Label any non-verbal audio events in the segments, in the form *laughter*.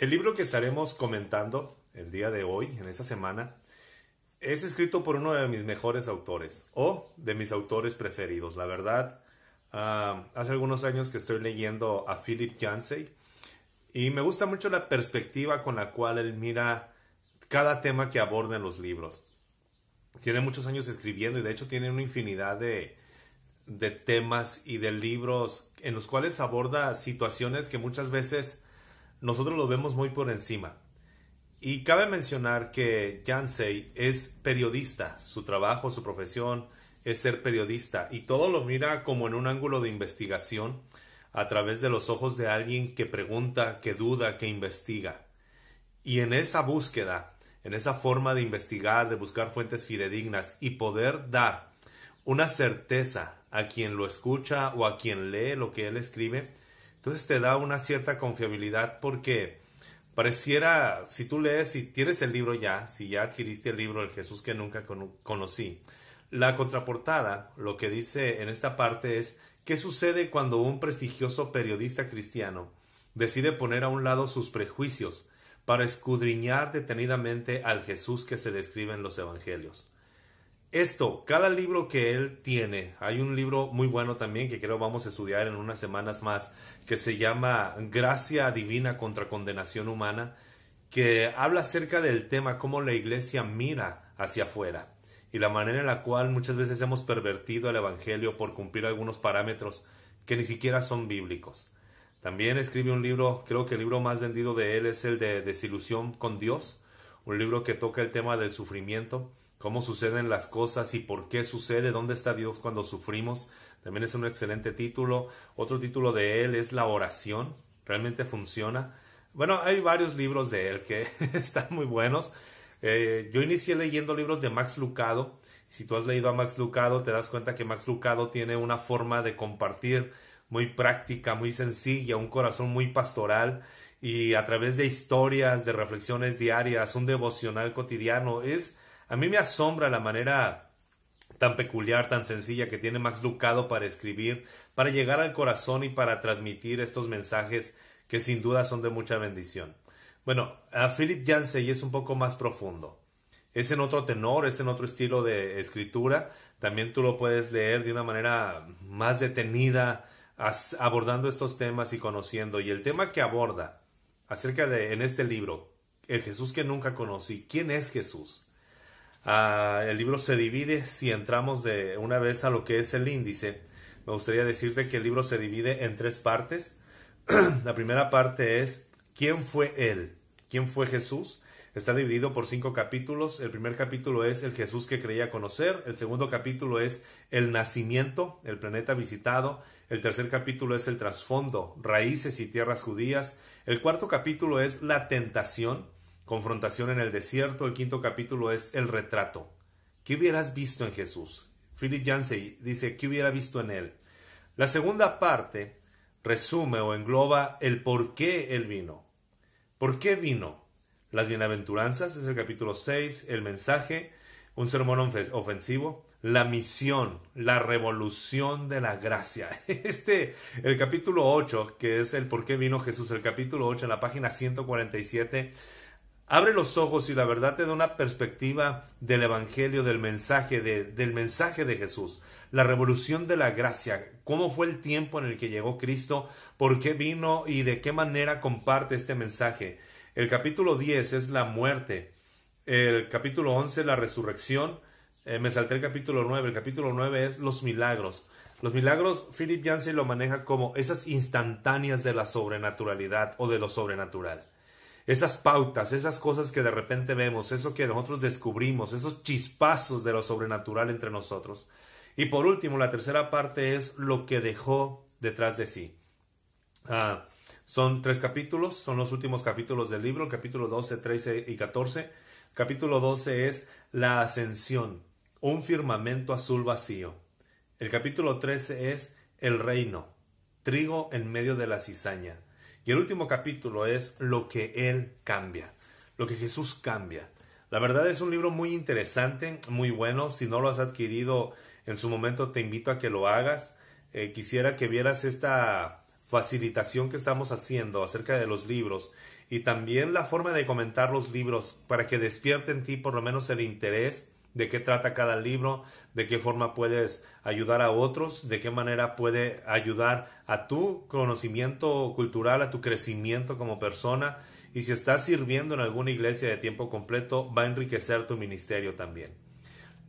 El libro que estaremos comentando el día de hoy, en esta semana, es escrito por uno de mis mejores autores o de mis autores preferidos. La verdad, ah, hace algunos años que estoy leyendo a Philip Yancey y me gusta mucho la perspectiva con la cual él mira cada tema que aborda en los libros. Tiene muchos años escribiendo y de hecho tiene una infinidad de temas y de libros en los cuales aborda situaciones que muchas veces nosotros lo vemos muy por encima. Y cabe mencionar que Yansei es periodista, su trabajo, su profesión es ser periodista y todo lo mira como en un ángulo de investigación a través de los ojos de alguien que pregunta, que duda, que investiga. Y en esa búsqueda, en esa forma de investigar, de buscar fuentes fidedignas y poder dar una certeza a quien lo escucha o a quien lee lo que él escribe, entonces te da una cierta confiabilidad porque pareciera, si tú lees, si tienes el libro ya, si ya adquiriste el libro El Jesús que nunca conocí, la contraportada, lo que dice en esta parte es, ¿qué sucede cuando un prestigioso periodista cristiano decide poner a un lado sus prejuicios para escudriñar detenidamente al Jesús que se describe en los Evangelios? esto, cada libro que él tiene, hay un libro muy bueno también que creo vamos a estudiar en unas semanas más, que se llama Gracia Divina contra Condenación Humana, que habla acerca del tema cómo la iglesia mira hacia afuera y la manera en la cual muchas veces hemos pervertido el Evangelio por cumplir algunos parámetros que ni siquiera son bíblicos. También escribe un libro, creo que el libro más vendido de él es el de Desilusión con Dios, un libro que toca el tema del sufrimiento cómo suceden las cosas y por qué sucede, dónde está Dios cuando sufrimos. También es un excelente título. Otro título de él es La oración. Realmente funciona. Bueno, hay varios libros de él que *laughs* están muy buenos. Eh, yo inicié leyendo libros de Max Lucado. Si tú has leído a Max Lucado, te das cuenta que Max Lucado tiene una forma de compartir muy práctica, muy sencilla, un corazón muy pastoral y a través de historias, de reflexiones diarias, un devocional cotidiano. Es a mí me asombra la manera tan peculiar, tan sencilla que tiene Max Lucado para escribir, para llegar al corazón y para transmitir estos mensajes que sin duda son de mucha bendición. Bueno, a Philip Yancey es un poco más profundo. Es en otro tenor, es en otro estilo de escritura. También tú lo puedes leer de una manera más detenida, abordando estos temas y conociendo. Y el tema que aborda acerca de en este libro, el Jesús que nunca conocí, ¿quién es Jesús? Ah, el libro se divide, si entramos de una vez a lo que es el índice, me gustaría decirte que el libro se divide en tres partes. *clears throat* la primera parte es ¿quién fue él? ¿Quién fue Jesús? Está dividido por cinco capítulos. El primer capítulo es el Jesús que creía conocer. El segundo capítulo es el nacimiento, el planeta visitado. El tercer capítulo es el trasfondo, raíces y tierras judías. El cuarto capítulo es la tentación. Confrontación en el desierto, el quinto capítulo es el retrato. ¿Qué hubieras visto en Jesús? Philip Yancey dice, ¿qué hubiera visto en él? La segunda parte resume o engloba el por qué él vino. ¿Por qué vino? Las bienaventuranzas es el capítulo 6, el mensaje, un sermón ofensivo, la misión, la revolución de la gracia. *laughs* Este, el capítulo 8, que es el por qué vino Jesús, el capítulo 8 en la página 147 Abre los ojos y la verdad te da una perspectiva del Evangelio, del mensaje, de, del mensaje de Jesús, la revolución de la gracia, cómo fue el tiempo en el que llegó Cristo, por qué vino y de qué manera comparte este mensaje. El capítulo 10 es la muerte, el capítulo 11 la resurrección, eh, me salté el capítulo 9, el capítulo 9 es los milagros. Los milagros, Philip Yancey lo maneja como esas instantáneas de la sobrenaturalidad o de lo sobrenatural esas pautas, esas cosas que de repente vemos, eso que nosotros descubrimos, esos chispazos de lo sobrenatural entre nosotros. Y por último, la tercera parte es lo que dejó detrás de sí. Ah, son tres capítulos, son los últimos capítulos del libro, capítulo 12, 13 y 14. Capítulo 12 es la ascensión, un firmamento azul vacío. El capítulo 13 es el reino, trigo en medio de la cizaña. Y el último capítulo es lo que Él cambia, lo que Jesús cambia. La verdad es un libro muy interesante, muy bueno. Si no lo has adquirido en su momento, te invito a que lo hagas. Eh, quisiera que vieras esta facilitación que estamos haciendo acerca de los libros y también la forma de comentar los libros para que despierte en ti por lo menos el interés de qué trata cada libro, de qué forma puedes ayudar a otros, de qué manera puede ayudar a tu conocimiento cultural, a tu crecimiento como persona. Y si estás sirviendo en alguna iglesia de tiempo completo, va a enriquecer tu ministerio también.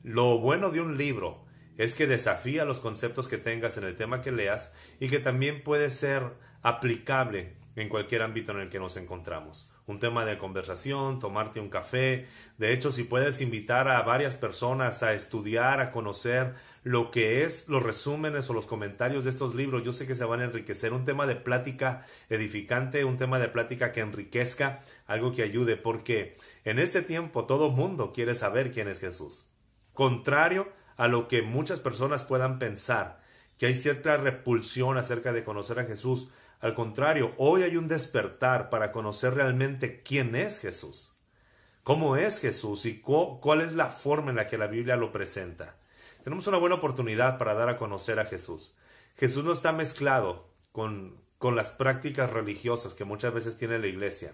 Lo bueno de un libro es que desafía los conceptos que tengas en el tema que leas y que también puede ser aplicable en cualquier ámbito en el que nos encontramos un tema de conversación, tomarte un café. De hecho, si puedes invitar a varias personas a estudiar, a conocer lo que es los resúmenes o los comentarios de estos libros, yo sé que se van a enriquecer. Un tema de plática edificante, un tema de plática que enriquezca, algo que ayude, porque en este tiempo todo mundo quiere saber quién es Jesús. Contrario a lo que muchas personas puedan pensar, que hay cierta repulsión acerca de conocer a Jesús, al contrario, hoy hay un despertar para conocer realmente quién es Jesús, cómo es Jesús y cuál es la forma en la que la Biblia lo presenta. Tenemos una buena oportunidad para dar a conocer a Jesús. Jesús no está mezclado con, las prácticas religiosas que muchas veces tiene la iglesia.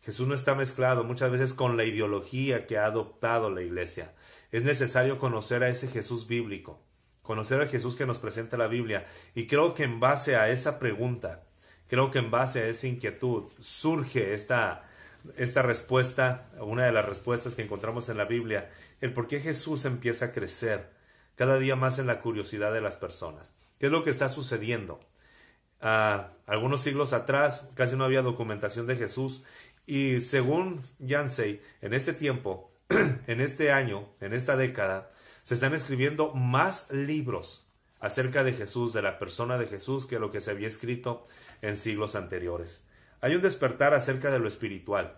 Jesús no está mezclado muchas veces con la ideología que ha adoptado la iglesia. Es necesario conocer a ese Jesús bíblico, conocer al Jesús que nos presenta la Biblia. Y creo que en base a esa pregunta, Creo que en base a esa inquietud surge esta, respuesta, una de las respuestas que encontramos en la Biblia, el por qué Jesús empieza a crecer cada día más en la curiosidad de las personas. ¿Qué es lo que está sucediendo? Ah, algunos siglos atrás casi no había documentación de Jesús y según Yancey, en este tiempo, *clears throat* en este año, en esta década, se están escribiendo más libros acerca de Jesús, de la persona de Jesús, que lo que se había escrito en siglos anteriores. Hay un despertar acerca de lo espiritual.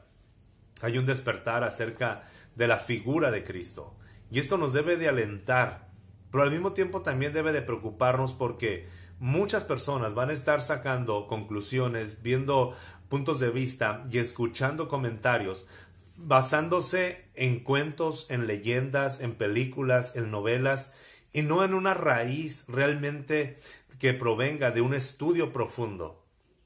Hay un despertar acerca de la figura de Cristo. Y esto nos debe de alentar, pero al mismo tiempo también debe de preocuparnos porque muchas personas van a estar sacando conclusiones, viendo puntos de vista y escuchando comentarios basándose en cuentos, en leyendas, en películas, en novelas, y no en una raíz realmente que provenga de un estudio profundo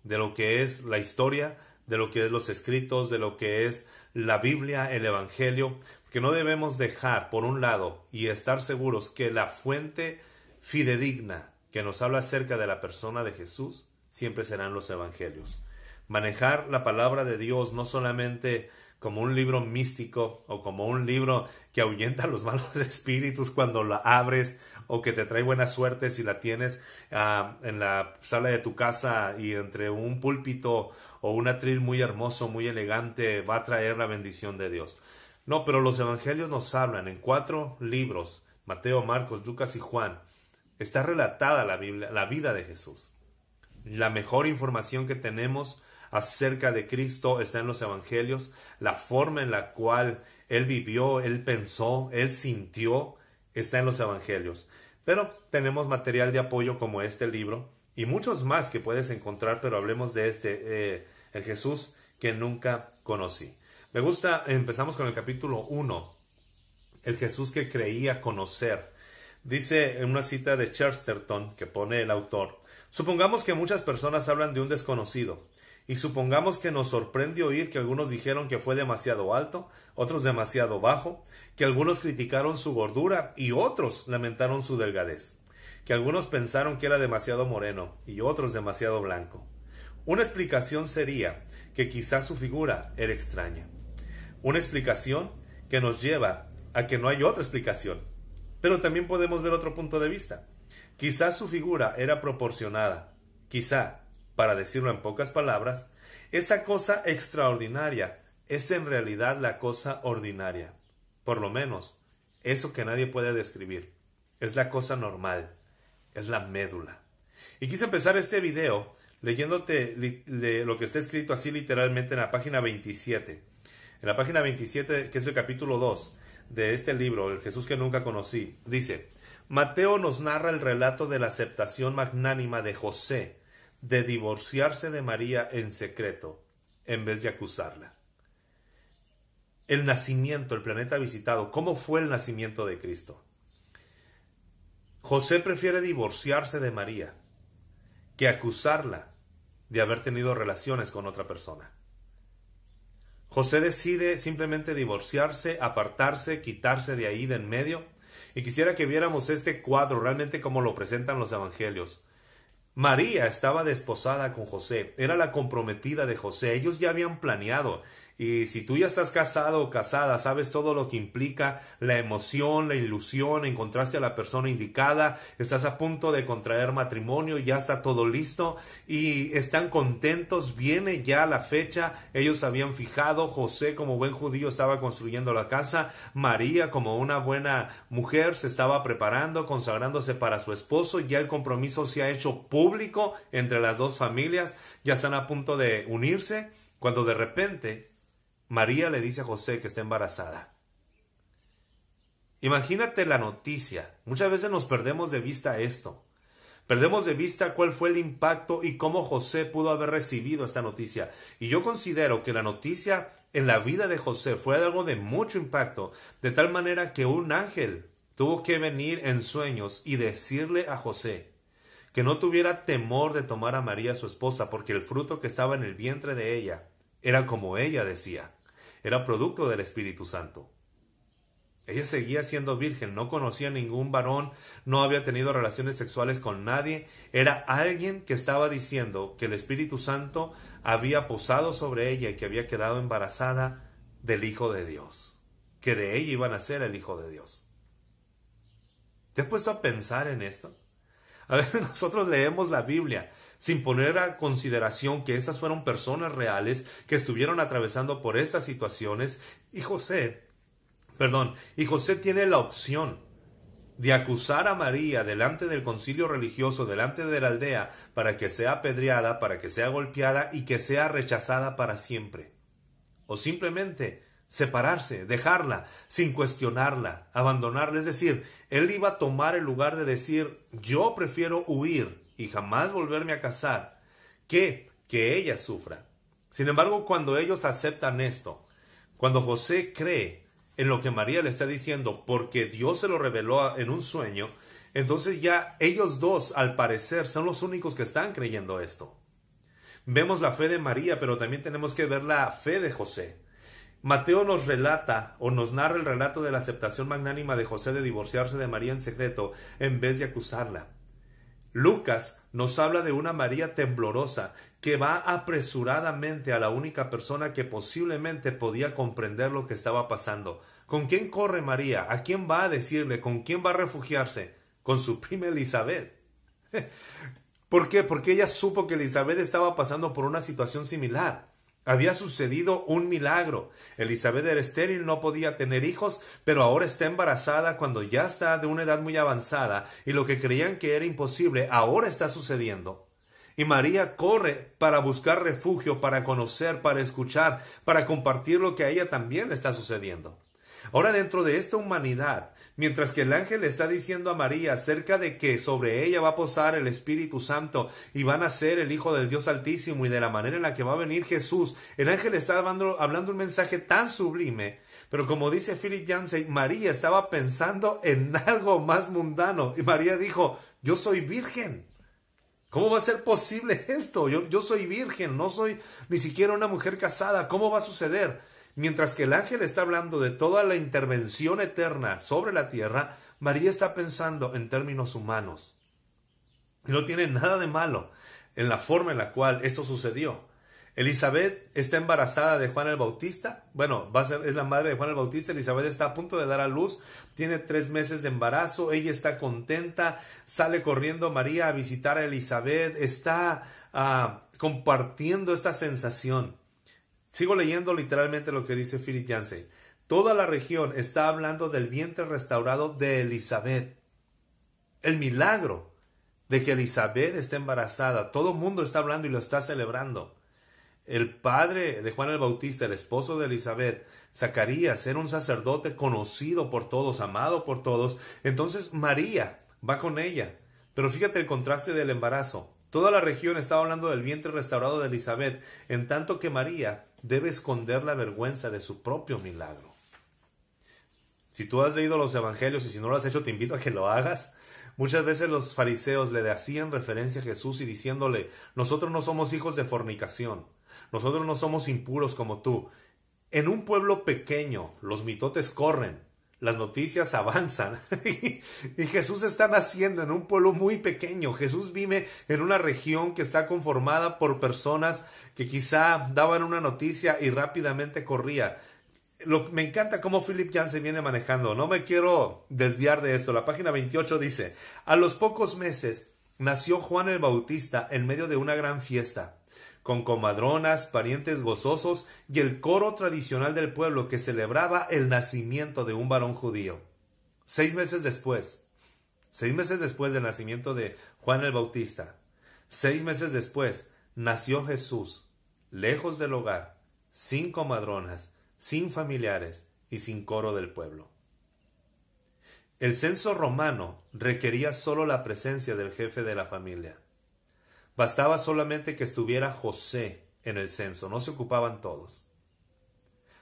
de lo que es la historia, de lo que es los escritos, de lo que es la Biblia, el Evangelio, que no debemos dejar por un lado y estar seguros que la fuente fidedigna que nos habla acerca de la persona de Jesús siempre serán los Evangelios. Manejar la palabra de Dios no solamente como un libro místico o como un libro que ahuyenta a los *laughs* malos espíritus cuando la abres o que te trae buena suerte si la tienes ah, en la sala de tu casa y entre un púlpito o un atril muy hermoso, muy elegante, va a traer la bendición de Dios. No, pero los evangelios nos hablan en cuatro libros, Mateo, Marcos, Lucas y Juan. Está relatada la, la vida de Jesús. La mejor información que tenemos acerca de Cristo está en los evangelios, la forma en la cual Él vivió, Él pensó, Él sintió, está en los evangelios. Pero tenemos material de apoyo como este libro y muchos más que puedes encontrar, pero hablemos de este, eh, el Jesús que nunca conocí. Me gusta, empezamos con el capítulo 1, el Jesús que creía conocer. Dice en una cita de Chesterton que pone el autor, supongamos que muchas personas hablan de un desconocido, y supongamos que nos sorprende oír que algunos dijeron que fue demasiado alto, otros demasiado bajo, que algunos criticaron su gordura y otros lamentaron su delgadez, que algunos pensaron que era demasiado moreno y otros demasiado blanco. Una explicación sería que quizás su figura era extraña. Una explicación que nos lleva a que no hay otra explicación. Pero también podemos ver otro punto de vista. Quizás su figura era proporcionada, quizá para decirlo en pocas palabras, esa cosa extraordinaria es en realidad la cosa ordinaria. Por lo menos, eso que nadie puede describir. Es la cosa normal. Es la médula. Y quise empezar este video leyéndote lo que está escrito así literalmente en la página 27. En la página 27, que es el capítulo 2 de este libro, El Jesús que nunca conocí, dice, Mateo nos narra el relato de la aceptación magnánima de José de divorciarse de María en secreto en vez de acusarla. El nacimiento, el planeta visitado, ¿cómo fue el nacimiento de Cristo? José prefiere divorciarse de María que acusarla de haber tenido relaciones con otra persona. José decide simplemente divorciarse, apartarse, quitarse de ahí de en medio. Y quisiera que viéramos este cuadro realmente como lo presentan los evangelios. María estaba desposada con José, era la comprometida de José, ellos ya habían planeado y si tú ya estás casado o casada, sabes todo lo que implica la emoción, la ilusión, encontraste a la persona indicada, estás a punto de contraer matrimonio, ya está todo listo y están contentos, viene ya la fecha, ellos habían fijado, José como buen judío estaba construyendo la casa, María como una buena mujer se estaba preparando, consagrándose para su esposo, ya el compromiso se ha hecho público entre las dos familias, ya están a punto de unirse, cuando de repente María le dice a José que está embarazada. Imagínate la noticia. Muchas veces nos perdemos de vista esto. Perdemos de vista cuál fue el impacto y cómo José pudo haber recibido esta noticia. Y yo considero que la noticia en la vida de José fue algo de mucho impacto, de tal manera que un ángel tuvo que venir en sueños y decirle a José que no tuviera temor de tomar a María su esposa, porque el fruto que estaba en el vientre de ella era como ella decía era producto del Espíritu Santo. Ella seguía siendo virgen, no conocía ningún varón, no había tenido relaciones sexuales con nadie, era alguien que estaba diciendo que el Espíritu Santo había posado sobre ella y que había quedado embarazada del Hijo de Dios, que de ella iba a nacer el Hijo de Dios. ¿Te has puesto a pensar en esto? A ver, *laughs* nosotros leemos la Biblia sin poner a consideración que esas fueron personas reales que estuvieron atravesando por estas situaciones. Y José, perdón, y José tiene la opción de acusar a María delante del concilio religioso, delante de la aldea, para que sea apedreada, para que sea golpeada y que sea rechazada para siempre. O simplemente separarse, dejarla, sin cuestionarla, abandonarla. Es decir, él iba a tomar el lugar de decir yo prefiero huir y jamás volverme a casar, que que ella sufra. Sin embargo, cuando ellos aceptan esto, cuando José cree en lo que María le está diciendo, porque Dios se lo reveló en un sueño, entonces ya ellos dos, al parecer, son los únicos que están creyendo esto. Vemos la fe de María, pero también tenemos que ver la fe de José. Mateo nos relata o nos narra el relato de la aceptación magnánima de José de divorciarse de María en secreto en vez de acusarla. Lucas nos habla de una María temblorosa que va apresuradamente a la única persona que posiblemente podía comprender lo que estaba pasando. ¿Con quién corre María? ¿A quién va a decirle? ¿Con quién va a refugiarse? Con su prima Elizabeth. *laughs* ¿Por qué? Porque ella supo que Elizabeth estaba pasando por una situación similar. Había sucedido un milagro. Elizabeth era estéril, no podía tener hijos, pero ahora está embarazada cuando ya está de una edad muy avanzada y lo que creían que era imposible ahora está sucediendo. Y María corre para buscar refugio, para conocer, para escuchar, para compartir lo que a ella también le está sucediendo. Ahora dentro de esta humanidad Mientras que el ángel está diciendo a María acerca de que sobre ella va a posar el Espíritu Santo y van a ser el Hijo del Dios Altísimo y de la manera en la que va a venir Jesús, el ángel está hablando, hablando un mensaje tan sublime. Pero como dice Philip Yancey, María estaba pensando en *laughs* algo más mundano. Y María dijo, yo soy virgen. ¿Cómo va a ser posible *laughs* esto? Yo, yo soy virgen, no soy ni siquiera una mujer casada. ¿Cómo va a suceder? Mientras que el ángel está hablando de toda la intervención eterna sobre la tierra, María está pensando en términos humanos. no tiene nada de malo en la forma en la cual esto sucedió. Elizabeth está embarazada de Juan el Bautista. Bueno, va ser, es la madre de Juan el Bautista. Elizabeth está a punto de dar a luz. Tiene tres meses de embarazo. Ella está contenta. Sale corriendo María a visitar a Elizabeth. Está ah, compartiendo esta sensación. Sigo leyendo literalmente lo que dice Philip Yancey. Toda la región está hablando del vientre restaurado de Elizabeth. El milagro de que Elizabeth esté embarazada. Todo el mundo está hablando y lo está celebrando. El padre de Juan el Bautista, el esposo de Elizabeth, Zacarías, era un sacerdote conocido por todos, amado por todos. Entonces María va con ella. Pero fíjate el contraste del embarazo. Toda la región estaba hablando del vientre restaurado de Elizabeth, en tanto que María debe esconder la vergüenza de su propio milagro. Si tú has leído los evangelios y si no lo has hecho, te invito a que lo hagas. Muchas veces los fariseos le hacían referencia a Jesús y diciéndole, nosotros no somos hijos de fornicación, nosotros no somos impuros como tú. En un pueblo pequeño los mitotes corren, las noticias avanzan *laughs* y, Jesús está naciendo en un pueblo muy pequeño. Jesús vive en una región que está conformada por personas que quizá daban una noticia y rápidamente corría. me encanta cómo Philip Jan se viene manejando. No me quiero desviar de esto. La página 28 dice, a los pocos meses nació Juan el Bautista en medio de una gran fiesta con comadronas, parientes gozosos y el coro tradicional del pueblo que celebraba el nacimiento de un varón judío. Seis meses después, seis meses después del nacimiento de Juan el Bautista, seis meses después, nació Jesús, lejos del hogar, sin comadronas, sin familiares y sin coro del pueblo. El censo romano requería solo la presencia del jefe de la familia. Bastaba solamente que estuviera José en el censo, no se ocupaban todos.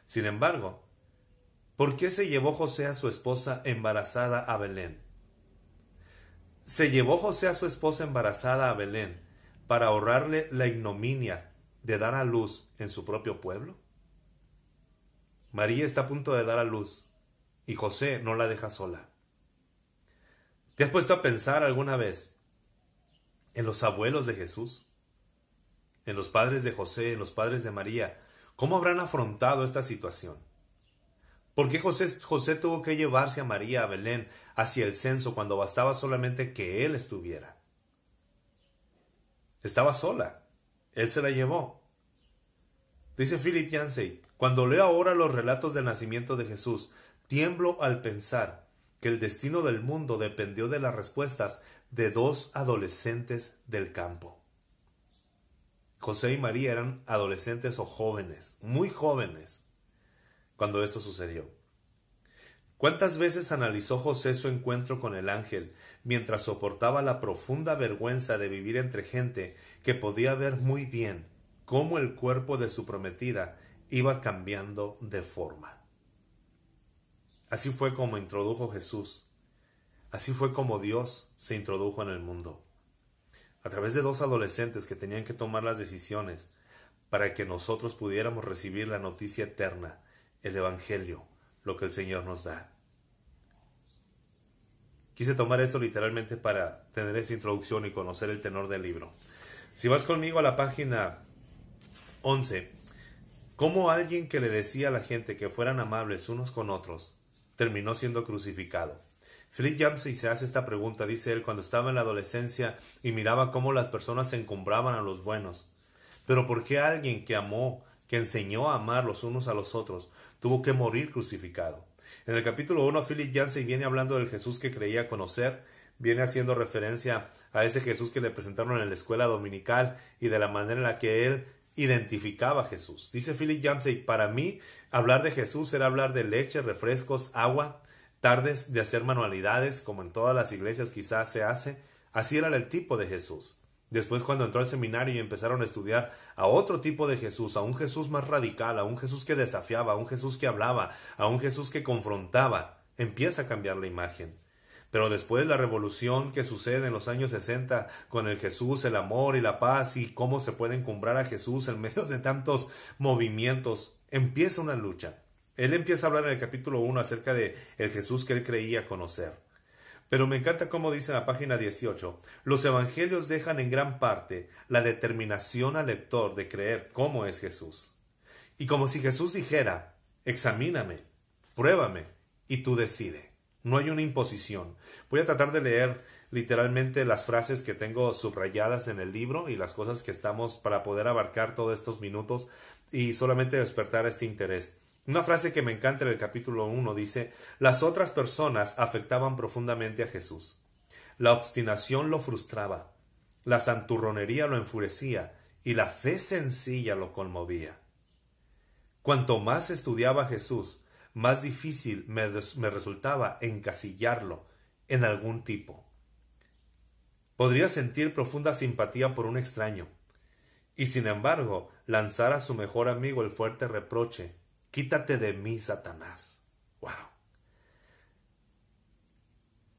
Sin embargo, ¿por qué se llevó José a su esposa embarazada a Belén? Se llevó José a su esposa embarazada a Belén para ahorrarle la ignominia de dar a luz en su propio pueblo. María está a punto de dar a luz y José no la deja sola. ¿Te has puesto a pensar alguna vez en los abuelos de Jesús, en los padres de José, en los padres de María, ¿cómo habrán afrontado esta situación? ¿Por qué José, tuvo que llevarse a María a Belén hacia el censo cuando bastaba solamente que él estuviera? Estaba sola. Él se la llevó. Dice Philip Yancey, cuando leo ahora los relatos del nacimiento de Jesús, tiemblo al pensar que el destino del mundo dependió de las respuestas de dos adolescentes del campo. José y María eran adolescentes o jóvenes, muy jóvenes, cuando esto sucedió. ¿Cuántas veces analizó José su encuentro con el ángel mientras soportaba la profunda vergüenza de vivir entre gente que podía ver muy bien cómo el cuerpo de su prometida iba cambiando de forma? Así fue como introdujo Jesús Así fue como Dios se introdujo en el mundo, a través de dos adolescentes que tenían que tomar las decisiones para que nosotros pudiéramos recibir la noticia eterna, el Evangelio, lo que el Señor nos da. Quise tomar esto literalmente para tener esa introducción y conocer el tenor del libro. Si vas conmigo a la página 11, ¿cómo alguien que le decía a la gente que fueran amables unos con otros terminó siendo crucificado? Philip Yancey se hace esta pregunta, dice él, cuando estaba en la adolescencia y miraba cómo las personas se encumbraban a los buenos. Pero ¿por qué alguien que amó, que enseñó a amar los unos a los otros, tuvo que morir crucificado? En el capítulo 1, Philip Yancey viene hablando del Jesús que creía conocer, viene haciendo referencia a ese Jesús que le presentaron en la escuela dominical y de la manera en la que él identificaba a Jesús. Dice Philip Yancey, para mí hablar de Jesús era hablar de leche, refrescos, agua, tardes de hacer manualidades, como en todas las iglesias quizás se hace. Así era el tipo de Jesús. Después cuando entró al seminario y empezaron a estudiar a otro tipo de Jesús, a un Jesús más radical, a un Jesús que desafiaba, a un Jesús que hablaba, a un Jesús que confrontaba, empieza a cambiar la imagen. Pero después de la revolución que sucede en los años 60 con el Jesús, el amor y la paz y cómo se puede encumbrar a Jesús en medio de tantos movimientos, empieza una lucha. Él empieza a hablar en el capítulo 1 acerca de el Jesús que él creía conocer. Pero me encanta cómo dice en la página 18, los evangelios dejan en gran parte la determinación al lector de creer cómo es Jesús. Y como si Jesús dijera, examíname, pruébame, y tú decide. No hay una imposición. Voy a tratar de leer literalmente las frases que tengo subrayadas en el libro y las cosas que estamos para poder abarcar todos estos minutos y solamente despertar este interés. Una frase que me encanta del capítulo uno dice, las otras personas afectaban profundamente a Jesús. La obstinación lo frustraba, la santurronería lo enfurecía y la fe sencilla lo conmovía. Cuanto más estudiaba Jesús, más difícil me, me resultaba encasillarlo en algún tipo. Podría sentir profunda simpatía por un extraño, y sin embargo lanzar a su mejor amigo el fuerte reproche Quítate de mí, Satanás. Wow.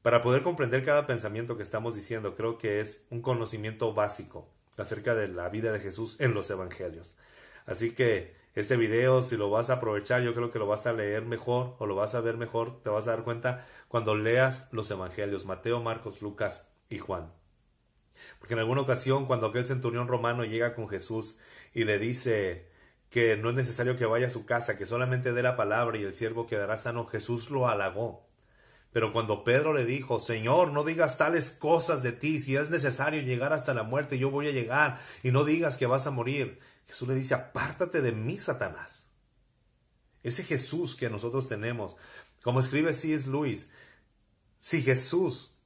Para poder comprender cada pensamiento que estamos diciendo, creo que es un conocimiento básico acerca de la vida de Jesús en los evangelios. Así que este video, si lo vas a aprovechar, yo creo que lo vas a leer mejor o lo vas a ver mejor, te vas a dar cuenta cuando leas los evangelios, Mateo, Marcos, Lucas y Juan. Porque en alguna ocasión, cuando aquel centurión romano llega con Jesús y le dice, que no es necesario que vaya a su casa, que solamente dé la palabra y el siervo quedará sano, Jesús lo halagó. Pero cuando Pedro le dijo, Señor, no digas tales cosas de ti, si es necesario llegar hasta la muerte, yo voy a llegar, y no digas que vas a morir, Jesús le dice, apártate de mí, Satanás. Ese Jesús que nosotros tenemos, como escribe C.S. Luis, si Jesús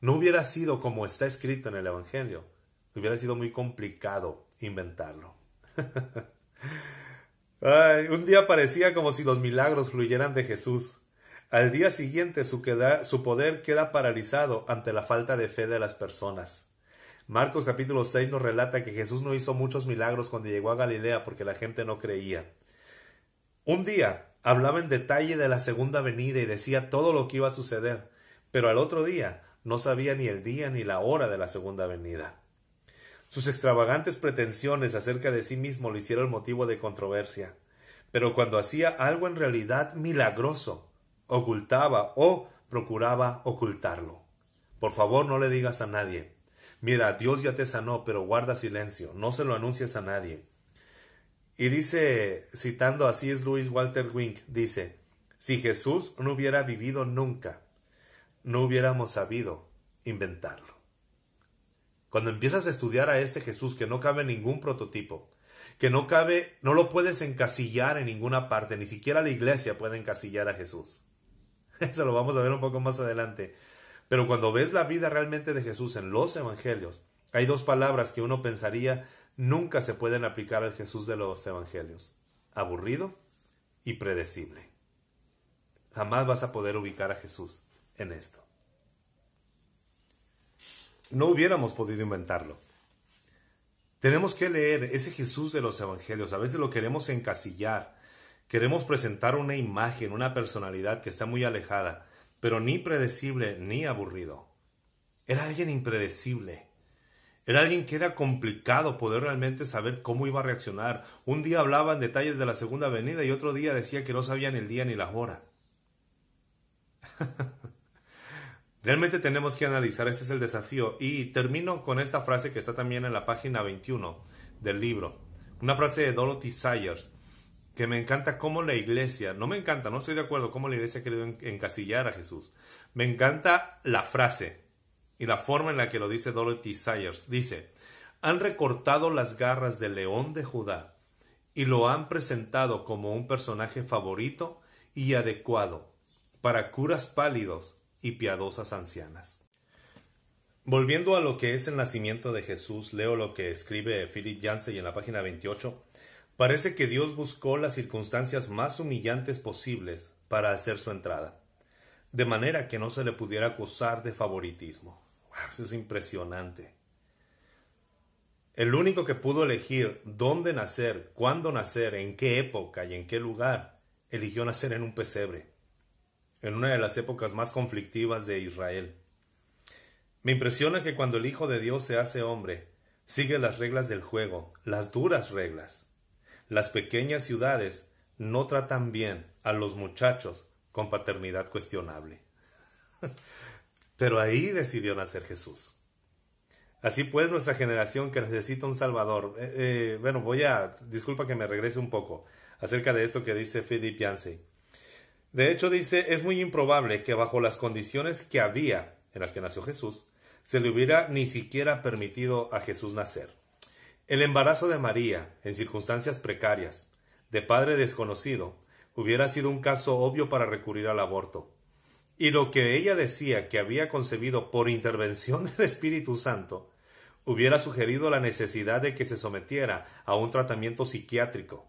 no hubiera sido como está escrito en el Evangelio, hubiera sido muy complicado inventarlo. *laughs* un día parecía como si los milagros fluyeran de Jesús. Al día siguiente su, su, poder queda paralizado ante la falta de fe de las personas. Marcos capítulo 6 nos relata que Jesús no hizo muchos milagros cuando llegó a Galilea porque la gente no creía. Un día hablaba en detalle de la segunda venida y decía todo lo que iba a suceder, pero al otro día no sabía ni el día ni la hora de la segunda venida. Sus extravagantes pretensiones acerca de sí mismo lo hicieron motivo de controversia. Pero cuando hacía algo en realidad milagroso, ocultaba o procuraba ocultarlo. Por favor, no le digas a nadie. Mira, Dios ya te sanó, pero guarda silencio, no se lo anuncies a nadie. Y dice, citando así es Luis Walter Wink, dice, si Jesús no hubiera vivido nunca, no hubiéramos sabido inventarlo. Cuando empiezas a estudiar a este Jesús que no cabe en ningún prototipo, que no cabe, no lo puedes encasillar en ninguna parte, ni siquiera la iglesia puede encasillar a Jesús. *laughs* Eso lo vamos a ver un poco más adelante. Pero cuando ves la vida realmente de Jesús en los evangelios, hay dos palabras que uno pensaría nunca se pueden aplicar al Jesús de los evangelios. Aburrido y predecible. Jamás vas a poder ubicar a Jesús en esto no hubiéramos podido inventarlo. Tenemos que leer ese Jesús de los Evangelios. A veces lo queremos encasillar. Queremos presentar una imagen, una personalidad que está muy alejada, pero ni predecible ni aburrido. Era alguien impredecible. Era alguien que era complicado poder realmente saber cómo iba a reaccionar. Un día hablaba en detalles de la segunda venida y otro día decía que no sabían el día ni la hora. *laughs* Realmente tenemos que analizar, ese es el desafío. Y termino con esta frase que está también en la página 21 del libro. Una frase de Dorothy Sayers, que me encanta cómo la iglesia, no me encanta, no estoy de acuerdo cómo la iglesia ha querido encasillar a Jesús. Me encanta la frase y la forma en la que lo dice Dorothy Sayers. Dice, han recortado las garras del león de Judá y lo han presentado como un personaje favorito y adecuado para curas pálidos y piadosas ancianas. Volviendo a lo que es el nacimiento de Jesús, leo lo que escribe Philip Yancey en la página 28. Parece que Dios buscó las circunstancias más humillantes posibles para hacer su entrada, de manera que no se le pudiera acusar de favoritismo. eso es impresionante. El único que pudo elegir dónde nacer, cuándo nacer, en qué época y en qué lugar, eligió nacer en un pesebre en una de las épocas más conflictivas de Israel. Me impresiona que cuando el Hijo de Dios se hace hombre, sigue las reglas del juego, las duras reglas. Las pequeñas ciudades no tratan bien a los muchachos con paternidad cuestionable. *laughs* Pero ahí decidió nacer Jesús. Así pues, nuestra generación que necesita un Salvador. Eh, eh, bueno, voy a. Disculpa que me regrese un poco acerca de esto que dice Philip Yancey. De hecho, dice, es muy improbable que bajo las condiciones que había en las que nació Jesús, se le hubiera ni siquiera permitido a Jesús nacer. El embarazo de María, en circunstancias precarias, de padre desconocido, hubiera sido un caso obvio para recurrir al aborto. Y lo que ella decía que había concebido por intervención *laughs* del Espíritu Santo, hubiera sugerido la necesidad de que se sometiera a un tratamiento psiquiátrico,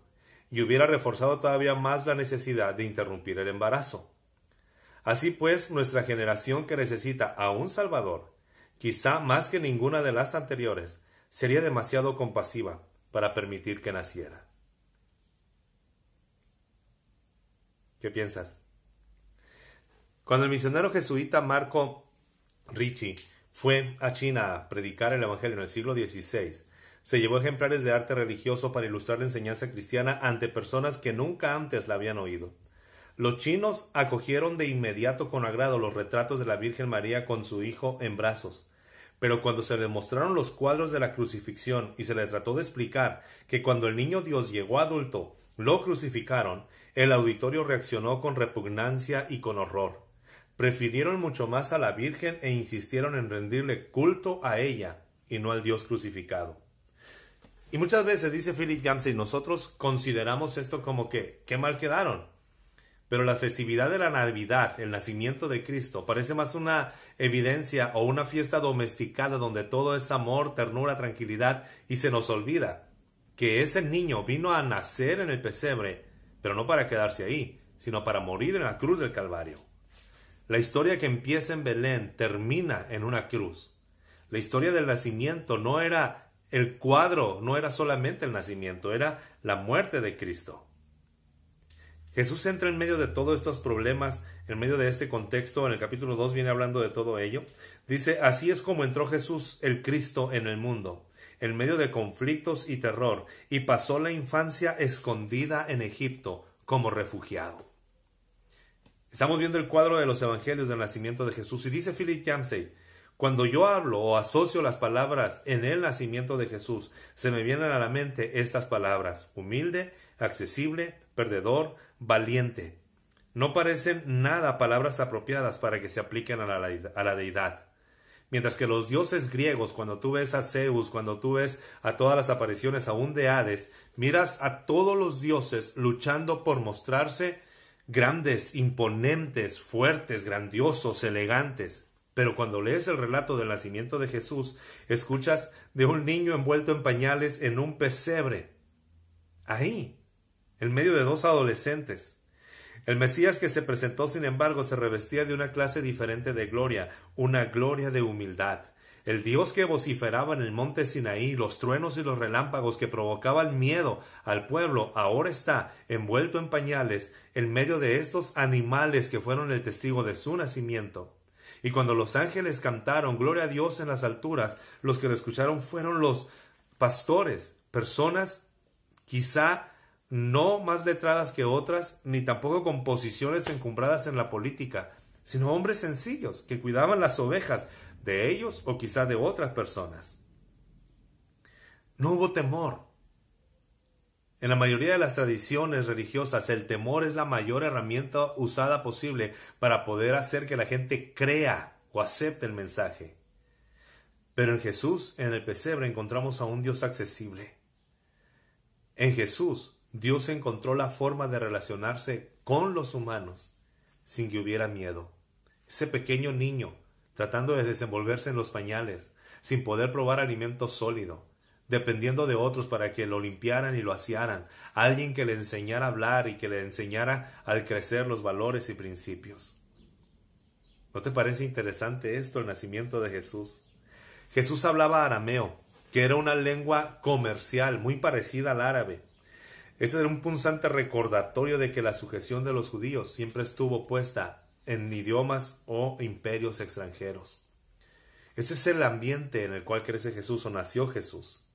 y hubiera reforzado todavía más la necesidad de interrumpir el embarazo. Así pues, nuestra generación que necesita a un Salvador, quizá más que ninguna de las anteriores, sería demasiado compasiva para permitir que naciera. ¿Qué piensas? Cuando el misionero jesuita Marco Ricci fue a China a predicar el Evangelio en el siglo XVI, se llevó ejemplares de arte religioso para ilustrar la enseñanza cristiana ante personas que nunca antes la habían oído. Los chinos acogieron de inmediato con agrado los retratos de la Virgen María con su hijo en brazos. Pero cuando se les mostraron los cuadros de la crucifixión y se le trató de explicar que cuando el niño Dios llegó adulto, lo crucificaron, el auditorio reaccionó con repugnancia y con horror. Prefirieron mucho más a la Virgen e insistieron en rendirle culto a ella y no al Dios crucificado. Y muchas veces, dice Philip Yamsey, nosotros consideramos esto como que, qué mal quedaron. Pero la festividad de la Navidad, el nacimiento de Cristo, parece más una evidencia o una fiesta domesticada donde todo es amor, ternura, tranquilidad y se nos olvida que ese niño vino a nacer en el pesebre, pero no para quedarse ahí, sino para morir en la cruz del Calvario. La historia que empieza en Belén termina en una cruz. La historia del nacimiento no era el cuadro no era solamente el nacimiento, era la muerte de Cristo. Jesús entra en medio de todos estos problemas, en medio de este contexto, en el capítulo 2 viene hablando de todo ello. Dice, así es como entró Jesús el Cristo en el mundo, en medio de conflictos y terror, y pasó la infancia escondida en Egipto como refugiado. Estamos viendo el cuadro de los evangelios del nacimiento de Jesús y dice Philip Yamsey. Cuando yo hablo o asocio las palabras en el nacimiento de Jesús, se me vienen a la mente estas palabras, humilde, accesible, perdedor, valiente. No parecen nada palabras apropiadas para que se apliquen a la, deidad. Mientras que los dioses griegos, cuando tú ves a Zeus, cuando tú ves a todas las apariciones aún de Hades, miras a todos los dioses luchando por mostrarse grandes, imponentes, fuertes, grandiosos, elegantes. Pero cuando lees el relato del nacimiento de Jesús, escuchas de un niño envuelto en pañales en un pesebre. Ahí, en medio de dos adolescentes. El Mesías que se presentó, sin embargo, se revestía de una clase diferente de gloria, una gloria de humildad. El Dios que vociferaba en el monte Sinaí, los truenos y los relámpagos que provocaban miedo al pueblo, ahora está envuelto en pañales en medio de estos animales que fueron el testigo de su nacimiento. Y cuando los ángeles cantaron, Gloria a Dios en las alturas, los que lo escucharon fueron los pastores, personas quizá no más letradas que otras, ni tampoco con posiciones encumbradas en la política, sino hombres sencillos que cuidaban las ovejas de ellos o quizá de otras personas. No hubo temor, en la mayoría de las tradiciones religiosas, el temor es la mayor herramienta usada posible para poder hacer que la gente crea o acepte el mensaje. Pero en Jesús, en el pesebre, encontramos a un Dios accesible. En Jesús, Dios encontró la forma de relacionarse con los humanos sin que hubiera miedo. Ese pequeño niño, tratando de desenvolverse en los pañales, sin poder probar alimento sólido, dependiendo de otros para que lo limpiaran y lo hacieran, alguien que le enseñara a hablar y que le enseñara al crecer los valores y principios. ¿No te parece interesante esto, el nacimiento de Jesús? Jesús hablaba arameo, que era una lengua comercial muy parecida al árabe. Este era un punzante recordatorio de que la sujeción de los judíos siempre estuvo puesta en idiomas o imperios extranjeros. Ese es el ambiente en el cual crece Jesús o nació Jesús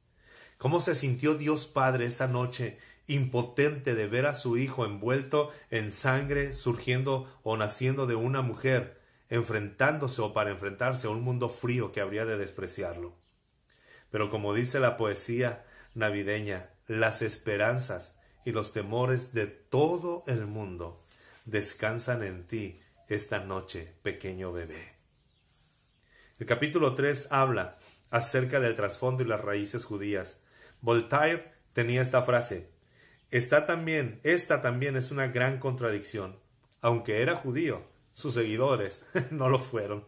cómo se sintió Dios Padre esa noche impotente de ver a su hijo envuelto en sangre, surgiendo o naciendo de una mujer, enfrentándose o para enfrentarse a un mundo frío que habría de despreciarlo. Pero como dice la poesía navideña, las esperanzas y los temores de todo el mundo descansan en ti esta noche, pequeño bebé. El capítulo 3 habla acerca del trasfondo y las raíces judías Voltaire tenía esta frase, Está también, esta también es una gran contradicción. Aunque era judío, sus seguidores *laughs* no lo fueron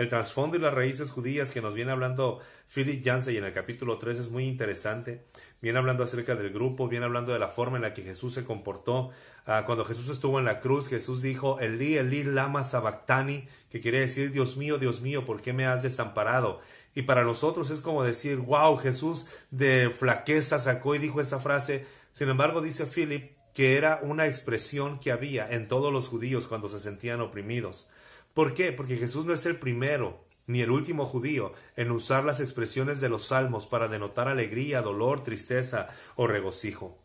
el trasfondo y las raíces judías que nos viene hablando Philip Yancey en el capítulo 3 es muy interesante. Viene hablando acerca del grupo, viene hablando de la forma en la que Jesús se comportó. Ah, cuando Jesús estuvo en la cruz, Jesús dijo, Elí, Elí, lama sabactani, que quiere decir, Dios mío, Dios mío, ¿por qué me has desamparado? Y para nosotros es como decir, wow, Jesús de flaqueza sacó y dijo esa frase. Sin embargo, dice Philip que era una expresión que había en todos los judíos cuando se sentían oprimidos. ¿Por qué? Porque Jesús no es el primero ni el último judío en usar las expresiones de los salmos para denotar alegría, dolor, tristeza o regocijo.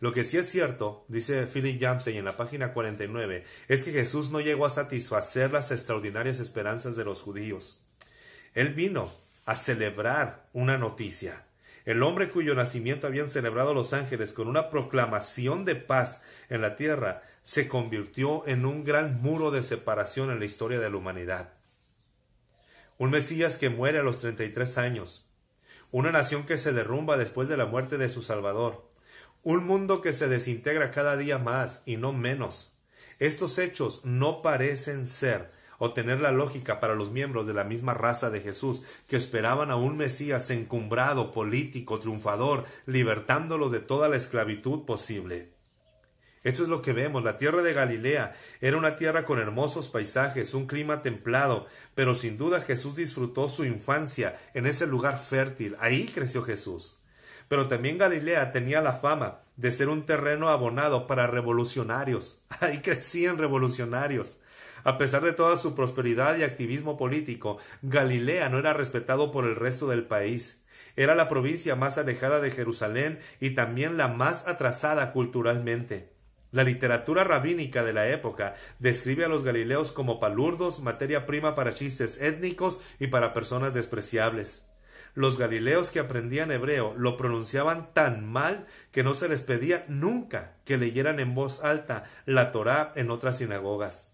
Lo que sí es cierto, dice Philip Jamsey en la página 49, es que Jesús no llegó a satisfacer las extraordinarias esperanzas de los judíos. Él vino a celebrar una noticia, el hombre cuyo nacimiento habían celebrado los ángeles con una proclamación de paz en la tierra se convirtió en un gran muro de separación en la historia de la humanidad. Un Mesías que muere a los 33 años. Una nación que se derrumba después de la muerte de su Salvador. Un mundo que se desintegra cada día más y no menos. Estos hechos no parecen ser o tener la lógica para los miembros de la misma raza de Jesús, que esperaban a un Mesías encumbrado, político, triunfador, libertándolos de toda la esclavitud posible. Esto es lo que vemos. La tierra de Galilea era una tierra con hermosos paisajes, un clima templado, pero sin duda Jesús disfrutó su infancia en ese lugar fértil. Ahí creció Jesús. Pero también Galilea tenía la fama de ser un terreno abonado para revolucionarios. *laughs* Ahí crecían revolucionarios. A pesar de toda su prosperidad y activismo político, Galilea no era respetado por el resto del país. Era la provincia más alejada de Jerusalén y también la más atrasada culturalmente. La literatura rabínica de la época describe a los galileos como palurdos, materia prima para chistes étnicos y para personas despreciables. Los galileos que aprendían hebreo lo pronunciaban tan mal que no se les pedía nunca que leyeran en voz alta la Torá en otras sinagogas.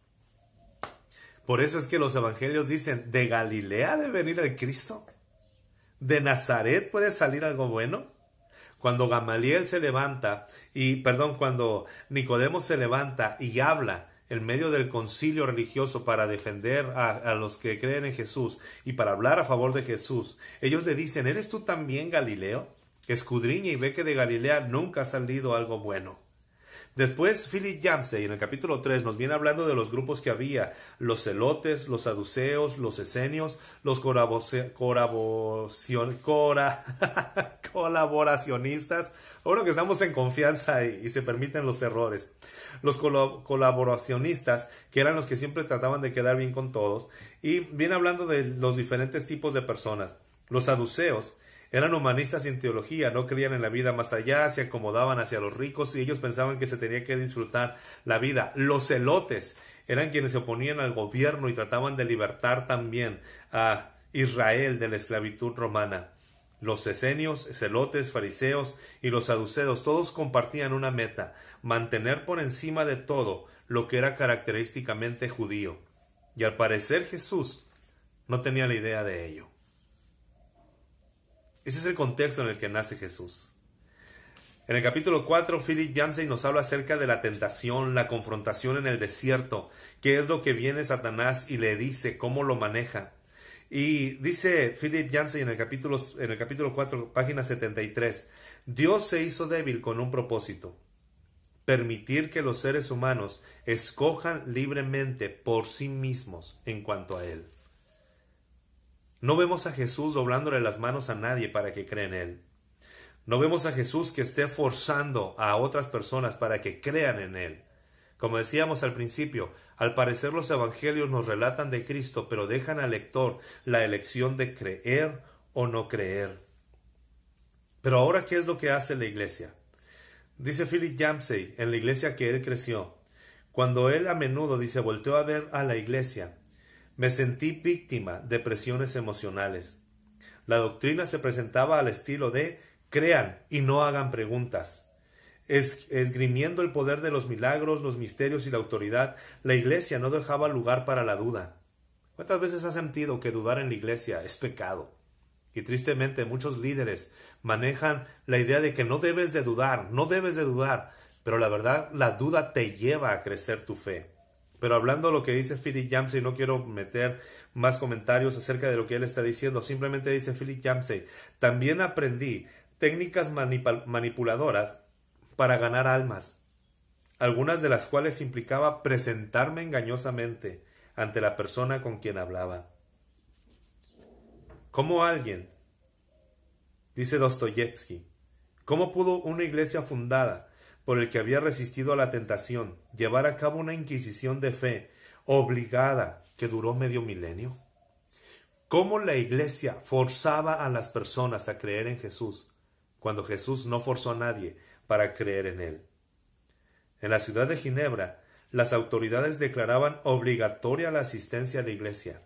Por eso es que los evangelios dicen, ¿de Galilea debe venir el Cristo? ¿De Nazaret puede salir algo bueno? Cuando Gamaliel se levanta y, perdón, cuando Nicodemo se levanta y habla en medio del concilio religioso para defender a, a los que creen en Jesús y para hablar a favor de Jesús, ellos le dicen, ¿eres tú también Galileo? Escudriña y ve que de Galilea nunca ha salido algo bueno. Después, Philip Jamsey en el capítulo 3 nos viene hablando de los grupos que había, los celotes, los saduceos, los esenios, los *laughs* colaboracionistas, bueno que estamos en confianza y, se permiten los errores, los colaboracionistas, que eran los que siempre trataban de quedar bien con todos, y viene hablando de los diferentes tipos de personas, los saduceos, eran humanistas sin teología, no creían en la vida más allá, se acomodaban hacia los ricos y ellos pensaban que se tenía que disfrutar la vida. Los celotes eran quienes se oponían al gobierno y trataban de libertar también a Israel de la esclavitud romana. Los esenios, celotes, fariseos y los saduceos todos compartían una meta, mantener por encima de todo lo que era característicamente judío. Y al parecer Jesús no tenía la idea de ello. Ese es el contexto en el que nace Jesús. En el capítulo 4, Philip Yamsey nos habla acerca de la tentación, la confrontación en el desierto, qué es lo que viene Satanás y le dice, cómo lo maneja. Y dice Philip Yamsey en el capítulo, en el capítulo 4, página 73, Dios se hizo débil con un propósito, permitir que los seres humanos escojan libremente por sí mismos en cuanto a Él. No vemos a Jesús doblándole las manos a nadie para que cree en Él. No vemos a Jesús que esté forzando a otras personas para que crean en Él. Como decíamos al principio, al parecer los evangelios nos relatan de Cristo, pero dejan al lector la elección de creer o no creer. Pero ahora, ¿qué es lo que hace la iglesia? Dice Philip Yamsey, en la iglesia que él creció. Cuando él a menudo dice volteó a ver a la iglesia, me sentí víctima de presiones emocionales. La doctrina se presentaba al estilo de crean y no hagan preguntas. esgrimiendo el poder de los milagros, los misterios y la autoridad, la iglesia no dejaba lugar para la duda. ¿Cuántas veces has sentido que dudar en la iglesia es pecado? Y tristemente muchos líderes manejan la idea de que no debes de dudar, no debes de dudar, pero la verdad la duda te lleva a crecer tu fe. Pero hablando de lo que dice Philip Yamsey, no quiero meter más comentarios acerca de lo que él está diciendo. Simplemente dice Philip Yamsey, también aprendí técnicas manipuladoras para ganar almas, algunas de las cuales implicaba presentarme engañosamente ante la persona con quien hablaba. ¿Cómo alguien, dice Dostoyevsky, cómo pudo una iglesia fundada por el que había resistido a la tentación, llevar a cabo una inquisición de fe obligada que duró medio milenio? ¿Cómo la iglesia forzaba a las personas a creer en Jesús cuando Jesús no forzó a nadie para creer en él? En la ciudad de Ginebra, las autoridades declaraban obligatoria la asistencia a la iglesia,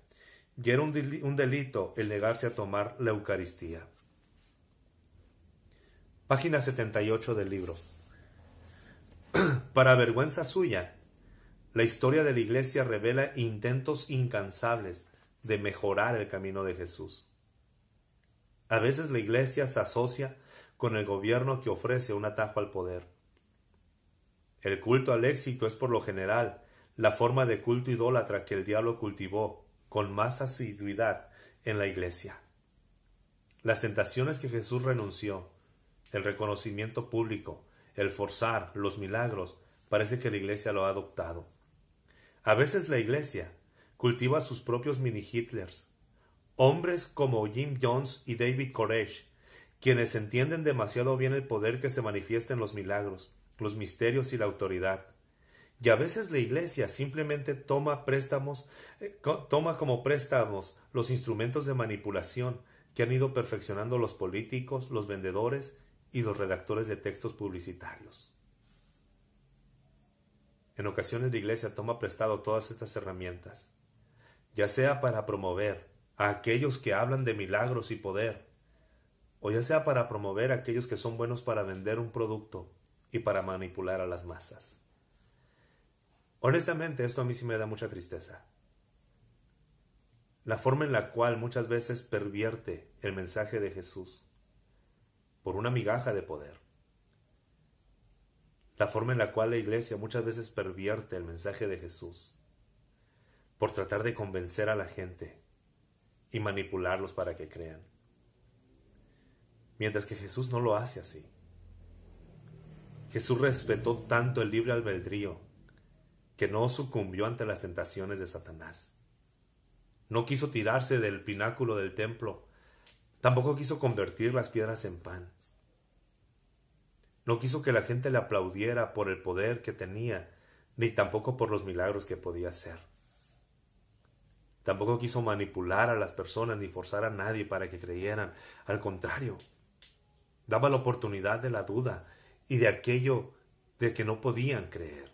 y era un delito el negarse a tomar la Eucaristía. Página 78 del libro. *clears throat* Para vergüenza suya, la historia de la Iglesia revela intentos incansables de mejorar el camino de Jesús. A veces la Iglesia se asocia con el gobierno que ofrece un atajo al poder. El culto al éxito es por lo general la forma de culto idólatra que el diablo cultivó con más asiduidad en la Iglesia. Las tentaciones que Jesús renunció, el reconocimiento público, el forzar los milagros, parece que la Iglesia lo ha adoptado. A veces la Iglesia cultiva sus propios mini-Hitlers, hombres como Jim Jones y David Koresh, quienes entienden demasiado bien el poder que se manifiesta en los milagros, los misterios y la autoridad. Y a veces la Iglesia simplemente toma préstamos, eh, toma como préstamos los instrumentos de manipulación que han ido perfeccionando los políticos, los vendedores y los redactores de textos publicitarios. En ocasiones la Iglesia toma prestado todas estas herramientas, ya sea para promover a aquellos que hablan de milagros y poder, o ya sea para promover a aquellos que son buenos para vender un producto y para manipular a las masas. Honestamente, esto a mí sí me da mucha tristeza. La forma en la cual muchas veces pervierte el mensaje de Jesús por una migaja de poder. La forma en la cual la Iglesia muchas veces pervierte el mensaje de Jesús por tratar de convencer a la gente y manipularlos para que crean. Mientras que Jesús no lo hace así. Jesús respetó tanto el libre albedrío que no sucumbió ante las tentaciones de Satanás. No quiso tirarse del pináculo del templo, tampoco quiso convertir las piedras en pan. No quiso que la gente le aplaudiera por el poder que tenía, ni tampoco por los milagros que podía hacer. Tampoco quiso manipular a las personas ni forzar a nadie para que creyeran. Al contrario, daba la oportunidad de la duda y de aquello de que no podían creer.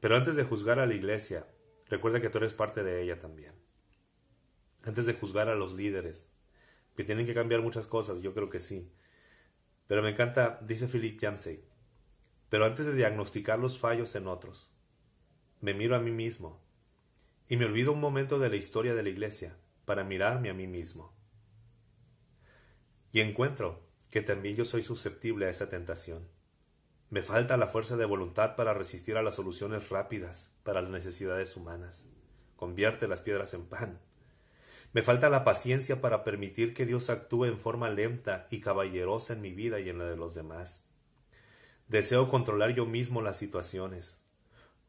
Pero antes de juzgar a la iglesia, recuerda que tú eres parte de ella también. Antes de juzgar a los líderes, que tienen que cambiar muchas cosas, yo creo que sí. Pero me encanta, dice Philip Yancey. Pero antes de diagnosticar los fallos en otros, me miro a mí mismo y me olvido un momento de la historia de la iglesia para mirarme a mí mismo. Y encuentro que también yo soy susceptible a esa tentación. Me falta la fuerza de voluntad para resistir a las soluciones rápidas para las necesidades humanas. Convierte las piedras en pan. Me falta la paciencia para permitir que Dios actúe en forma lenta y caballerosa en mi vida y en la de los demás. Deseo controlar yo mismo las situaciones,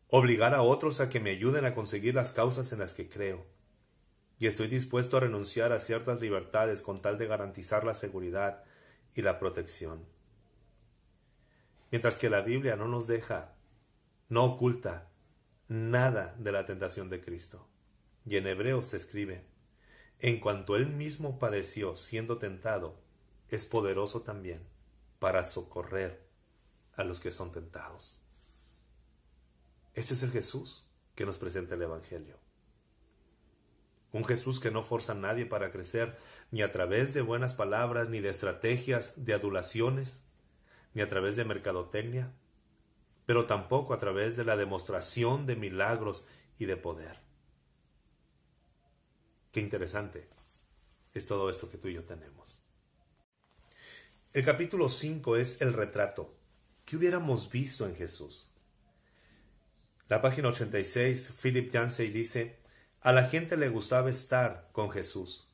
obligar a otros a que me ayuden a conseguir las causas en las que creo, y estoy dispuesto a renunciar a ciertas libertades con tal de garantizar la seguridad y la protección. Mientras que la Biblia no nos deja, no oculta nada de la tentación de Cristo. Y en Hebreos se escribe, en cuanto él mismo padeció siendo tentado, es poderoso también para socorrer a los que son tentados. Este es el Jesús que nos presenta el Evangelio. Un Jesús que no forza a nadie para crecer, ni a través de buenas palabras, ni de estrategias, de adulaciones, ni a través de mercadotecnia, pero tampoco a través de la demostración de milagros y de poder. Qué interesante es todo esto que tú y yo tenemos. El capítulo 5 es el retrato. ¿Qué hubiéramos visto en Jesús? La página 86, Philip Yancey dice, a la gente le gustaba estar con Jesús,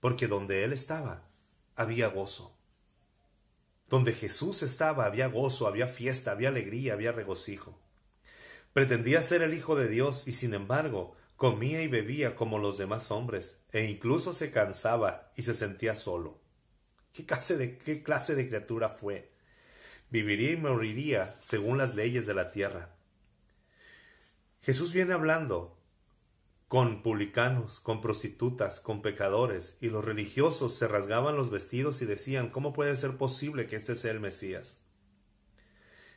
porque donde él estaba había gozo. Donde Jesús estaba había gozo, había fiesta, había alegría, había regocijo. Pretendía ser el Hijo de Dios y sin embargo Comía y bebía como los demás hombres, e incluso se cansaba y se sentía solo. ¿Qué clase de, qué clase de criatura fue? Viviría y moriría según las leyes de la tierra. Jesús viene hablando con publicanos, con prostitutas, con pecadores, y los religiosos se rasgaban los vestidos y decían, ¿cómo puede ser posible que este sea el Mesías?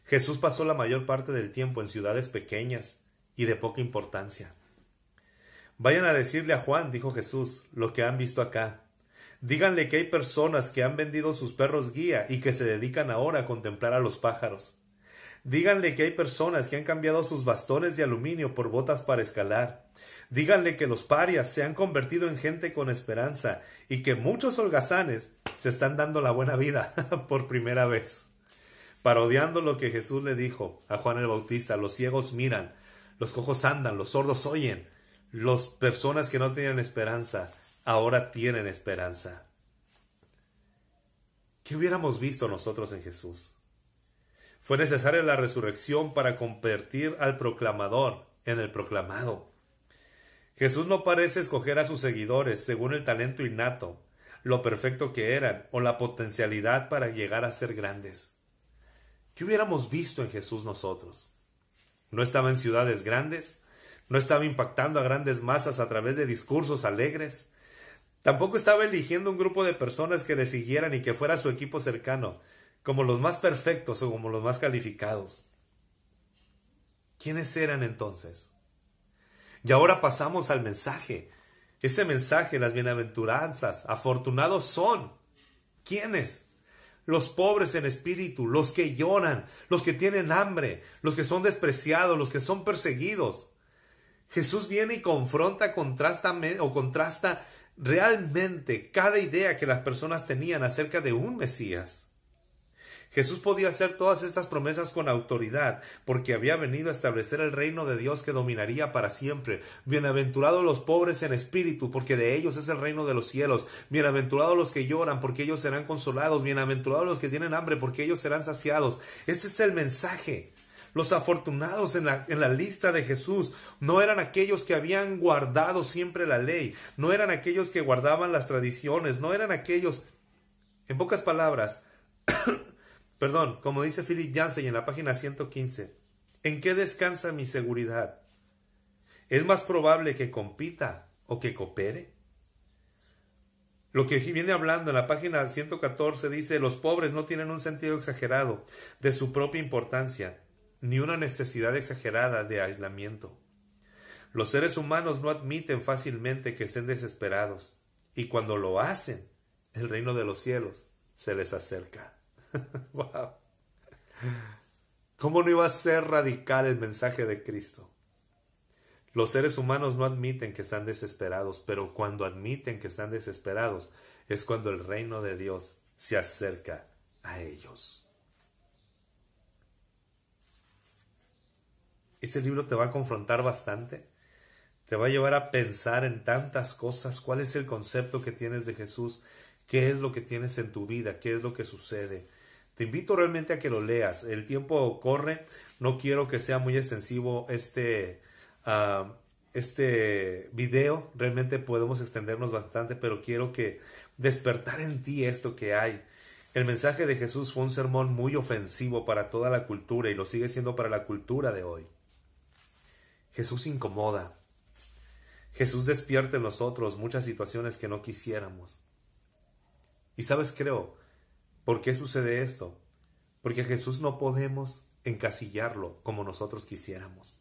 Jesús pasó la mayor parte del tiempo en ciudades pequeñas y de poca importancia. Vayan a decirle a Juan, dijo Jesús, lo que han visto acá. Díganle que hay personas que han vendido sus perros guía y que se dedican ahora a contemplar a los pájaros. Díganle que hay personas que han cambiado sus bastones de aluminio por botas para escalar. Díganle que los parias se han convertido en gente con esperanza y que muchos holgazanes se están dando la buena vida *laughs* por primera vez. Parodiando lo que Jesús le dijo a Juan el Bautista, los ciegos miran, los cojos andan, los sordos oyen, los personas que no tenían esperanza ahora tienen esperanza. ¿Qué hubiéramos visto nosotros en Jesús? Fue necesaria la resurrección para convertir al proclamador en el proclamado. Jesús no parece escoger a sus seguidores según el talento innato, lo perfecto que eran o la potencialidad para llegar a ser grandes. ¿Qué hubiéramos visto en Jesús nosotros? No estaba en ciudades grandes, no estaba impactando a grandes masas a través de discursos alegres. Tampoco estaba eligiendo un grupo de personas que le siguieran y que fuera su equipo cercano, como los más perfectos o como los más calificados. ¿Quiénes eran entonces? Y ahora pasamos al mensaje. Ese mensaje, las bienaventuranzas, afortunados son. ¿Quiénes? Los pobres en espíritu, los que lloran, los que tienen hambre, los que son despreciados, los que son perseguidos. Jesús viene y confronta, contrasta o contrasta realmente cada idea que las personas tenían acerca de un Mesías. Jesús podía hacer todas estas promesas con autoridad, porque había venido a establecer el reino de Dios que dominaría para siempre. Bienaventurados los pobres en espíritu, porque de ellos es el reino de los cielos. Bienaventurados los que lloran, porque ellos serán consolados. Bienaventurados los que tienen hambre, porque ellos serán saciados. Este es el mensaje. Los afortunados en la, lista de Jesús no eran aquellos que habían guardado siempre la ley, no eran aquellos que guardaban las tradiciones, no eran aquellos, en pocas palabras, *coughs* perdón, como dice Philip Yancey en la página 115, ¿en qué descansa mi seguridad? ¿Es más probable que compita o que coopere? Lo que viene hablando en la página 114 dice, los pobres no tienen un sentido exagerado de su propia importancia ni una necesidad exagerada de aislamiento. Los seres humanos no admiten fácilmente que estén desesperados, y cuando lo hacen, el reino de los cielos se les acerca. wow. *laughs* ¿Cómo no iba a ser radical el mensaje de Cristo? Los seres humanos no admiten que están desesperados, pero cuando admiten que están desesperados es cuando el reino de Dios se acerca a ellos. Este libro te va a confrontar bastante, te va a llevar a pensar en tantas cosas, cuál es el concepto que tienes de Jesús, qué es lo que tienes en tu vida, qué es lo que sucede. Te invito realmente a que lo leas, el tiempo corre, no quiero que sea muy extensivo este, ah, este video, realmente podemos extendernos bastante, pero quiero que despertar en ti esto que hay. El mensaje de Jesús fue un sermón muy ofensivo para toda la cultura y lo sigue siendo para la cultura de hoy. Jesús incomoda. Jesús despierta en nosotros muchas situaciones que no quisiéramos. Y sabes, creo, ¿por qué sucede esto? Porque a Jesús no podemos encasillarlo como nosotros quisiéramos.